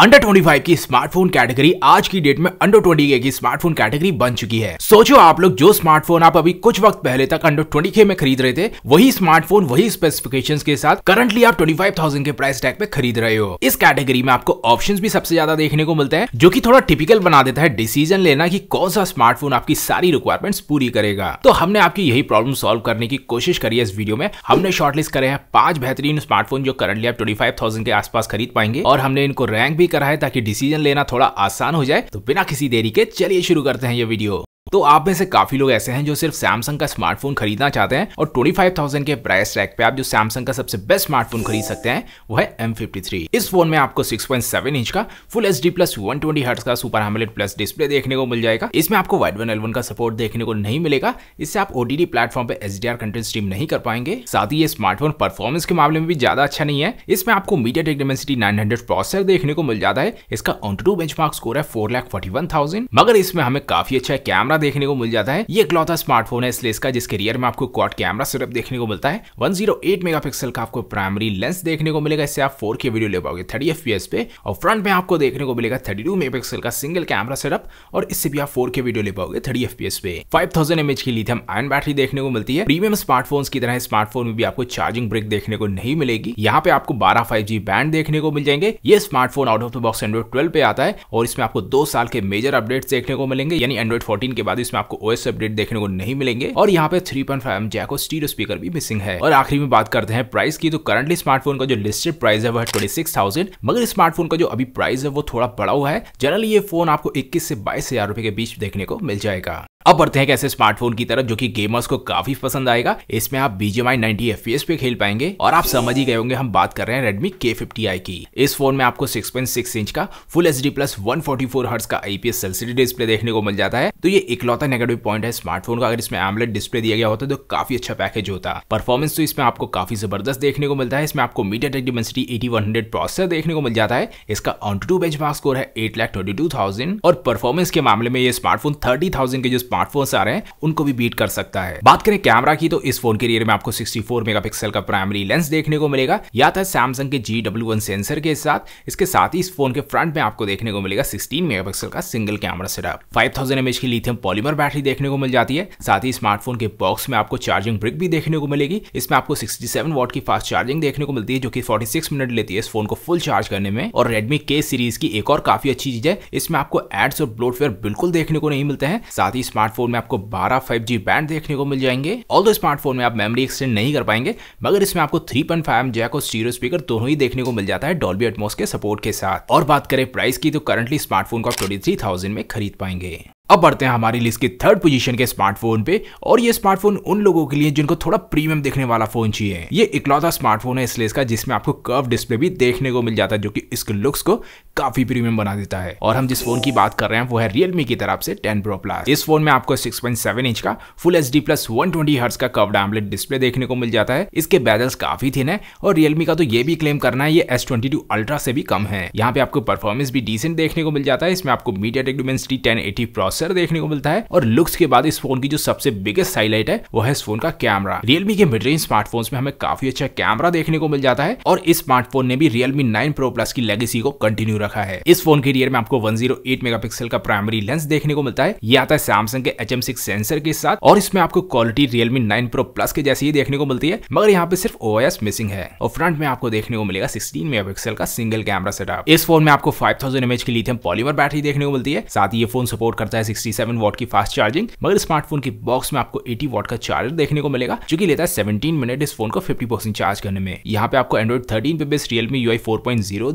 under 25 की smartphone category आज की डेट में अंडर 20k की स्मार्टफोन कैटेगरी बन चुकी है सोचो आप लोग जो स्मार्टफोन आप अभी कुछ वक्त पहले तक अंडर के में खरीद रहे थे वही स्मार्टफोन वही स्पेसिफिकेशंस के साथ करंटली आप 25,000 के प्राइस टैग पे खरीद रहे हो इस कैटेगरी में आपको ऑप्शन भी सबसे ज्यादा देखने को मिलते हैं जो की थोड़ा टिपिकल बना देता है डिसीजन लेना की कौन सा स्मार्टफोन आपकी सारी रिक्वायरमेंट पूरी करेगा तो हमने आपकी यही प्रॉब्लम सोल्व करने की कोशिश करी है इस वीडियो में हमने शॉर्टलिस्ट करे हैं पांच बेहतरीन स्मार्टफोन जो करंटली आप ट्वेंटी के आसपास खरीद पाएंगे और हमने इनको रैंक भी भी करा है ताकि डिसीजन लेना थोड़ा आसान हो जाए तो बिना किसी देरी के चलिए शुरू करते हैं ये वीडियो तो आप में से काफी लोग ऐसे हैं जो सिर्फ सैमसंग का स्मार्टफोन खरीदना चाहते हैं और 25,000 के प्राइस रैक पे आप जो सैमसंग का सबसे बेस्ट स्मार्टफोन खरीद सकते हैं वो है M53 इस फोन में आपको 6.7 इंच का full H D plus one twenty का सुपर हेमलेट प्लस डिस्प्ले देखने को मिल जाएगा इसमें आपको वाइट वन एलवन का सपोर्ट देखने को नहीं मिलेगा इससे आप ओडीडी प्लेटफॉर्म पर एच डी कंटेंट स्ट्रीम नहीं कर पाएंगे साथ ही ये स्मार्टफोन परफॉर्मेंस के मामले में भी ज्यादा अच्छा नहीं है इसमें आपको MediaTek Dimensity nine hundred processor देखने को मिल जाता है इसका ऑन टू बेंच स्कोर है four lakh forty one thousand मगर इसमें हमें काफी अच्छा कैमरा कैमरा देखने को मिल जाता है ये इकलौता स्मार्टफोन है इसलिए इसका जिसके रियर में आपको क्वाड कैमरा सिर्फ देखने को मिलता है 108 मेगापिक्सल का आपको प्राइमरी लेंस देखने को मिलेगा इससे आप 4K वीडियो ले पाओगे 30 एफ पे और फ्रंट में आपको देखने को मिलेगा 32 टू का सिंगल कैमरा सेटअप और इससे भी आप फोर वीडियो ले पाओगे थर्टी एफ पे फाइव थाउजेंड की लिथियम आयन बैटरी देखने को मिलती है प्रीमियम स्मार्टफोन की तरह स्मार्टफोन में भी आपको चार्जिंग ब्रेक देखने को नहीं मिलेगी यहाँ पे आपको बारह फाइव बैंड देखने को मिल जाएंगे ये smartphone out of the box Android twelve पे आता है और इसमें आपको दो साल के मेजर अपडेट्स देखने को मिलेंगे यानी एंड्रॉइड 14 के बाद इसमें आपको ओएस अपडेट देखने को नहीं मिलेंगे और यहाँ पे थ्री पॉइंट फाइव जैक और स्पीकर भी मिसिंग है और आखिरी में बात करते हैं प्राइस की तो करंटली स्मार्टफोन का जो लिस्टेड प्राइस है वह ट्वेंटी सिक्स थाउजेंड मगर स्मार्टफोन का जो अभी प्राइस है वो थोड़ा बड़ा हुआ है जनरली ये फोन आपको इक्कीस से बाईस हजार रुपए के बीच देखने को मिल जाएगा अब बढ़ते हैं कैसे स्मार्टफोन की तरफ जो कि गेमर्स को काफी पसंद आएगा इसमें आप बीजेमाई नाइनटी एफ पे खेल पाएंगे और आप समझ ही गए होंगे हम बात कर रहे हैं रेडमी के फिफ्टी आई की इस फोन में आपको सिक्स पॉइंट सिक्स इंच का full H D plus one forty four hertz का आईपीएस एलसीडी डिस्प्ले देखने को मिल जाता है तो ये इकलौता नेगेटिव पॉइंट है स्मार्टफोन का अगर इसमें एमलेट डिस्प्ले दिया गया होता तो काफी अच्छा पैकेज होता परफॉर्मेंस तो इसमें आपको काफी जबरदस्त देखने को मिलता है इसमें आपको MediaTek Dimensity eighty one hundred processor देखने को मिल जाता है इसका ऑन टू बेंच स्कोर है eight lakh twenty two thousand और परफॉर्मेंस के मामले में ये स्मार्टफोन थर्टी थाउजेंड के जो स्मार्टफोन्स आ रहे हैं उनको भी बीट कर सकता है बात करें कैमरा की तो इस फोन के रियर में आपको 64 मेगापिक्सल का प्राइमरी लेंस देखने को मिलेगा या था तो सैमसंग के जी सेंसर के साथ इसके साथ ही इस फोन के फ्रंट में आपको देखने को मिलेगा सिक्सटीन मेगापिक्सल का single camera setup five thousand की लिथियम पॉलीमर बैटरी देखने को मिल जाती है साथ ही स्मार्टफोन के बॉक्स में आपको चार्जिंग ब्रिक भी देखने को मिलेगी इसमें आपको सिक्सटी वॉट की फास्ट चार्जिंग देखने को मिलती है जो की फोर्टी मिनट लेती है इस फोन को फुल चार्ज करने में और रेडमी के सीरीज की एक और काफी अच्छी चीज है इसमें आपको एड्स और ब्लोटवेयर बिल्कुल देखने को नहीं मिलते हैं साथ ही स्मार्टफोन में आपको 12 5G बैंड देखने को मिल जाएंगे ऑल दो स्मार्टफोन में आप मेमोरी एक्सटेंड नहीं कर पाएंगे मगर इसमें आपको थ्री पॉइंट फाइव जैक और स्टीरियो स्पीकर दोनों ही देखने को मिल जाता है डॉल्बी एटमोस के सपोर्ट के साथ और बात करें प्राइस की तो करंटली स्मार्टफोन को आप ट्वेंटी में खरीद पाएंगे अब बढ़ते हैं हमारी लिस्ट के थर्ड पोजीशन के स्मार्टफोन पे और ये स्मार्टफोन उन लोगों के लिए जिनको थोड़ा प्रीमियम देखने वाला फोन चाहिए ये इकलौता स्मार्टफोन है इस लिस्ट का जिसमें आपको कर्व डिस्प्ले भी देखने को मिल जाता है जो कि इसके लुक्स को काफी प्रीमियम बना देता है और हम जिस फोन की बात कर रहे हैं वो है रियलमी की तरफ से टेन प्रो प्लस इस फोन में आपको सिक्स इंच का full H D plus one twenty hertz का कर्व डैमलेट डिस्प्ले देखने को मिल जाता है इसके बैदल काफी थिन है और रियलमी का तो ये भी क्लेम करना है ये एस ट्वेंटी टू अल्ट्रा से भी कम है यहाँ पे आपको परफॉर्मेंस भी डिसेंट देखने को मिल जाता है इसमें आपको MediaTek Dimensity ten eighty अक्सर देखने को मिलता है और लुक्स के बाद इस फोन की जो सबसे बिगेस्ट हाईलाइट है वो है इस फोन का कैमरा रियलमी के मिड रेंज स्मार्टफोन में हमें काफी अच्छा कैमरा देखने को मिल जाता है और इस स्मार्टफोन ने भी रियलमी नाइन प्रो प्लस की लेगेसी को कंटिन्यू रखा है इस फोन के रियर में आपको वन मेगापिक्सल oh का प्राइमरी लेंस देखने को मिलता है यह आता है सैमसंग के एच सेंसर के साथ और इसमें आपको quality Realme nine pro plus के जैसे ही देखने को मिलती है मगर यहाँ पे सिर्फ ओ मिसिंग है और फ्रंट में आपको देखने को मिलेगा सिक्सटीन मेगा का सिंगल कैमरा सेटअप इस फोन में आपको फाइव थाउजेंड की लिथियम पॉलीमर बैटरी देखने को मिलती है साथ ही ये फोन सपोर्ट करता है 67 वॉट की फास्ट चार्जिंग मगर स्मार्टफोन के बॉक्स में आपको 80 वॉट का चार्जर देखने को मिलेगा जो कि लेता है 17 मिनट इस फोन को 50 परसेंट चार्ज करने में यहाँ पे आपको एंड्रॉइड थर्टीन पे बेस्ड रियलमी यू आई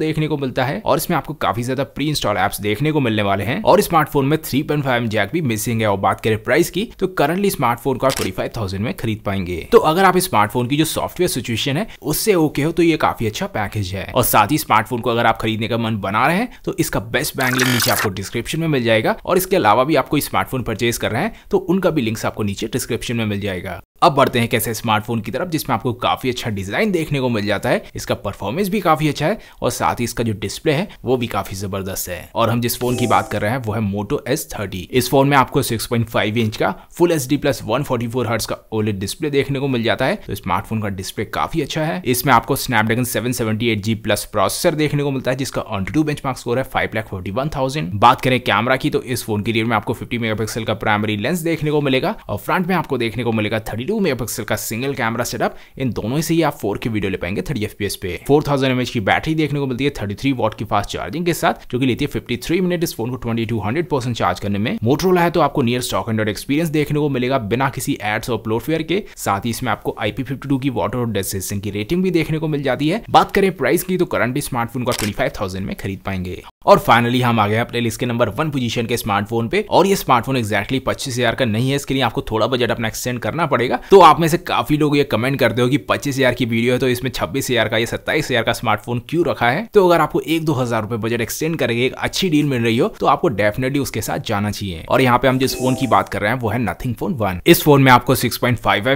देखने को मिलता है और इसमें आपको काफी ज्यादा प्री इंस्टॉल एप्स देखने को मिलने वाले हैं और स्मार्टफोन में थ्री पॉइंट जैक भी मिसिंग है और बात करें प्राइस की तो करंटली स्मार्टफोन को आप ट्वेंटी फाइव थाउजेंड में खरीद पाएंगे तो अगर आप स्मार्टफोन की जो सॉफ्टवेयर सिचुएशन है उससे ओके हो तो ये काफी अच्छा पैकेज है और साथ ही स्मार्टफोन को अगर आप खरीदने का मन बना रहे हैं तो इसका बेस्ट बैंगलिंग लिंक नीचे आपको डिस्क्रिप्शन में मिल जाएगा और इसके अलावा अलावा भी आपको स्मार्टफोन परचेज कर रहे हैं तो उनका भी लिंक्स आपको नीचे डिस्क्रिप्शन में मिल जाएगा अब बढ़ते हैं कैसे स्मार्टफोन की तरफ जिसमें आपको काफी अच्छा डिजाइन देखने को मिल जाता है इसका परफॉर्मेंस भी काफी अच्छा है और साथ ही इसका जो डिस्प्ले है वो भी काफी जबरदस्त है और हम जिस फोन की बात कर रहे हैं वो है मोटो एस थर्टी इस फोन में आपको सिक्स इंच का full H D plus one forty four का ओलेट डिस्प्ले देखने को मिल जाता है तो स्मार्टफोन का डिस्प्ले काफी अच्छा है इसमें आपको Snapdragon seven seventy eight G plus processor देखने को मिलता है जिसका AnTuTu bench mark score है five lakh forty one thousand बात करें कैमरा की तो इस फोन के रियर में आपको फिफ्टी मेगा का प्राइमरी लेंस देखने को मिलेगा और फ्रंट में आपको देखने को मिलेगा थर्टी टू मेगापिक्सल का सिंगल कैमरा सेटअप इन दोनों से ही आप फोर की वीडियो ले पाएंगे थर्टी एफ पी एस पे फोर थाउजेंड एमएच की बैटरी देखने को मिलती है थर्टी थ्री वॉट की फास्ट चार्जिंग के साथ जो कि लेती है फिफ्टी थ्री मिनट इस फोन को twenty to hundred percent charge करने में मोटरोला है तो आपको नियर स्टॉक एंड्रॉइड एक्सपीरियंस देखने को मिलेगा बिना किसी एड्स और प्लोटवेयर के साथ ही इसमें आपको आईपी फिफ्टी टू की वाटर और डेसिस्टेंस की रेटिंग भी देखने को मिल जाती है बात करें प्राइस की तो करंटली स्मार्टफोन को ट्वेंटी फाइव थाउजेंड में खरीद पाएंगे और फाइनली हम आ गए अपने लिस्ट के नंबर वन पोजीशन के स्मार्टफोन पे और ये स्मार्टफोन एक्जैक्टली पच्चीस हजार का नहीं है इसके लिए आपको थोड़ा बजट अपना एक्सटेंड करना पड़ेगा तो आप में से काफी लोग ये कमेंट करते हो कि पच्चीस हजार की वीडियो है तो इसमें छब्बीस हजार का या सत्ताईस हजार का स्मार्टफोन क्यों रखा है तो अगर आपको एक दो हजार रुपए बजट एक्सटेंड करेंगे एक अच्छी डील मिल रही हो तो आपको डेफिनेटली उसके साथ जाना चाहिए और यहाँ पे हम जिस फोन की बात कर रहे हैं वो है नथिंग फोन वन इस फोन में आपको सिक्स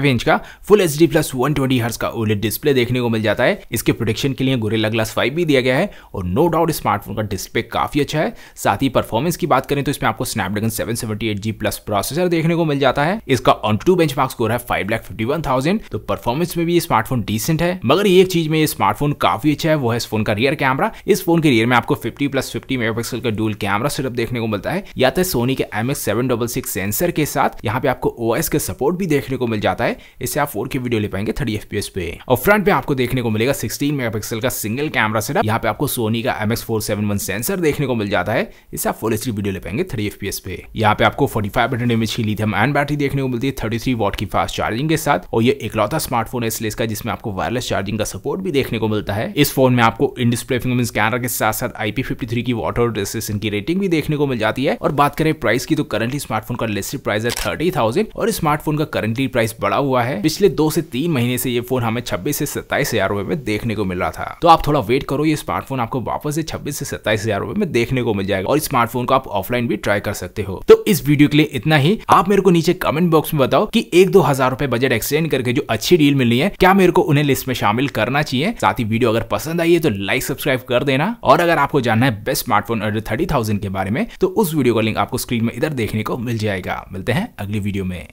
इंच का full H D plus one twenty hertz का ओलेट डिस्प्ले देखने को मिल जाता है इसके प्रोटेक्शन के लिए गोरेला ग्लास फाइव भी दिया गया है और नो डाउट स्मार्टफोन का डिस्प्ले पे काफ़ी अच्छा है साथ ही परफॉर्मेंस की बात करें तो इसमें आपको Snapdragon seven seventy eight G plus processor देखने को मिल जाता है इसका AnTuTu bench mark score है five lakh fifty one thousand तो परफॉर्मेंस में भी ये स्मार्टफोन डिसेंट है मगर एक चीज में ये स्मार्टफोन काफी अच्छा है वो है इस फोन का रियर कैमरा इस फोन के रियर में आपको फिफ्टी प्लस फिफ्टी मेगापिक्सल का डूल कैमरा सेटअप देखने को मिलता है या तो सोनी के M X seven double six sensor के साथ यहाँ पे आपको ओ एस का सपोर्ट भी देखने को मिल जाता है इससे आप फोर के वीडियो ले पाएंगे थर्टी एफ पे और फ्रंट पे आपको देखने को मिलेगा सिक्सटीन मेगा का सिंगल कैमरा सेटअप यहाँ पे आपको सोनी का M X four seven one sensor sensor देखने को मिल जाता है इससे आप फुल एच वीडियो ले पाएंगे थर्टी एफ पे यहाँ पे आपको फोर्टी फाइव हंड्रेड एमएच की लिथियम एंड बैटरी देखने को मिलती है थर्टी थ्री वॉट की फास्ट चार्जिंग के साथ और ये इकलौता स्मार्टफोन है इसलिए इसका जिसमें आपको वायरलेस चार्जिंग का सपोर्ट भी देखने को मिलता है इस फोन में आपको इन डिस्प्ले फिंगरप्रिंट स्कैनर के साथ साथ आईपी फिफ्टी थ्री की वाटर रेसिस्टेंट की रेटिंग भी देखने को मिल जाती है और बात करें प्राइस की तो करंटली स्मार्टफोन का लिस्टेड प्राइस है थर्टी थाउजेंड और स्मार्टफोन का करंटली प्राइस बड़ा हुआ है पिछले दो से तीन महीने से ये फोन हमें छब्बीस से सत्ताईस हजार रुपए में देखने को मिल रहा था तो आप थोड़ा वेट करो ये स्मार्टफोन आपको वापस से छब्बीस से सत्ताईस हजार हजार रुपए में देखने को मिल जाएगा और स्मार्टफोन को आप ऑफलाइन भी ट्राई कर सकते हो तो इस वीडियो के लिए इतना ही आप मेरे को नीचे कमेंट बॉक्स में बताओ कि एक दो हजार रुपए बजट एक्सटेंड करके जो अच्छी डील मिलनी है क्या मेरे को उन्हें लिस्ट में शामिल करना चाहिए साथ ही वीडियो अगर पसंद आई है तो लाइक सब्सक्राइब कर देना और अगर आपको जानना है best smartphone under thirty thousand के बारे में तो उस वीडियो का लिंक आपको स्क्रीन में इधर देखने को मिल जाएगा मिलते हैं अगली वीडियो में